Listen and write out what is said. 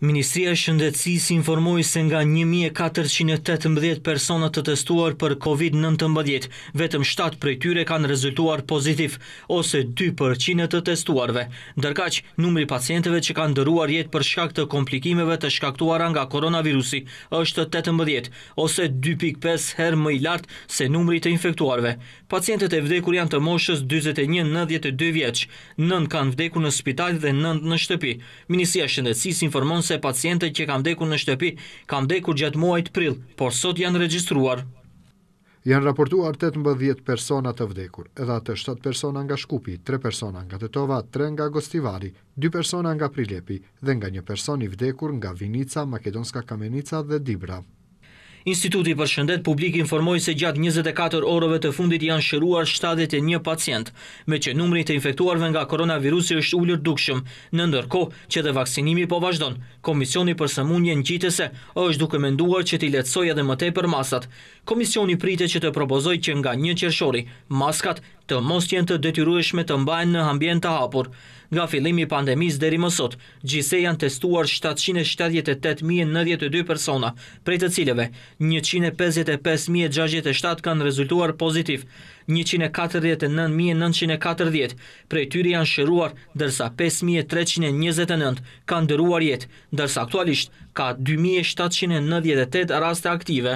Ministria Shëndetsis informoj se nga 1418 personat të testuar për COVID-19, vetëm 7 për e tyre kanë rezultuar pozitiv, ose 2% të testuarve. Ndërkaq, numri pacienteve që kanë dëruar jetë për shkakt të komplikimeve të shkaktuar nga koronavirusi, është 18, ose 2.5 her më i lartë se numri të infektuarve. Pacientet e vdekur janë të moshës 21-92 vjeqë, 9 kanë vdekur në spital dhe 9 në shtëpi. Ministria Shëndetsis informon se pacientët që kam dekur në shtëpi, kam dekur gjatë muajt pril, por sot janë registruar. Janë raportuar 18 persona të vdekur, edhe atë 7 persona nga Shkupi, 3 persona nga Tetova, 3 nga Gostivari, 2 persona nga Prilepi dhe nga një person i vdekur nga Vinica, Makedonska Kamenica dhe Dibra. Instituti për shëndet publik informoj se gjatë 24 orëve të fundit janë shëruar 71 pacient, me që numri të infektuarve nga koronavirusi është ullër dukshëm, në ndërko që dhe vaksinimi po vazhdon. Komisioni për sëmundje në gjitëse është duke menduar që t'i letësoj edhe mëtej për masat. Komisioni prite që të propozoj që nga një qershori, maskat të mos jenë të detyrueshme të mbajnë në ambient të hapur. Nga fillimi pandemis deri më sot, gjise janë testuar 778.092 persona, prej të cilëve 155.067 kanë rezultuar pozitiv, 149.940, prej tyri janë shëruar, dërsa 5.329 kanë dëruar jetë, dërsa aktualisht ka 2.798 raste aktive.